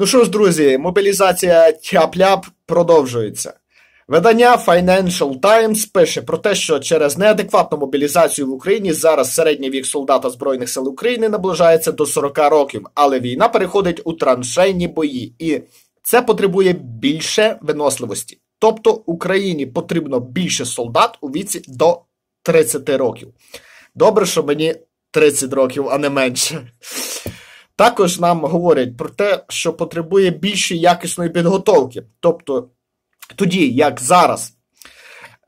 Ну що ж, друзі, мобілізація тяп-ляп продовжується. Видання Financial Times пише про те, що через неадекватну мобілізацію в Україні зараз середній вік солдата Збройних сил України наближається до 40 років, але війна переходить у траншейні бої, і це потребує більше виносливості. Тобто Україні потрібно більше солдат у віці до 30 років. Добре, що мені 30 років, а не менше. Також нам говорять про те, що потребує більшої якісної підготовки. Тобто, тоді, як зараз,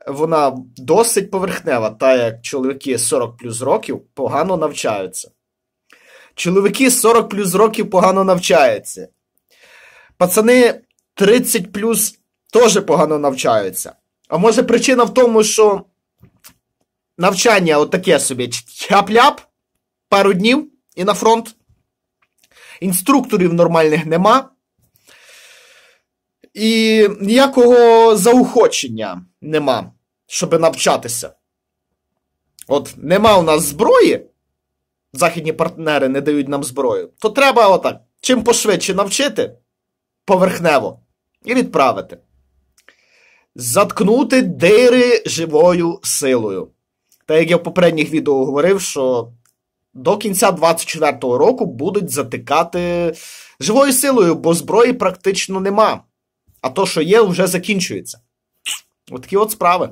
вона досить поверхнева, та як чоловіки 40 плюс років погано навчаються. Чоловіки 40 плюс років погано навчаються. Пацани 30 плюс теж погано навчаються. А може причина в тому, що навчання отаке собі тяп-ляп, пару днів і на фронт інструкторів нормальних нема. І ніякого заохочення нема, щоб навчатися. От нема у нас зброї, західні партнери не дають нам зброю, то треба отак чим пошвидше навчити поверхнево і відправити. Заткнути дири живою силою. Та як я в попередніх відео говорив, що до кінця 24-го року будуть затикати живою силою, бо зброї практично нема. А то, що є, вже закінчується. Отакі от справи.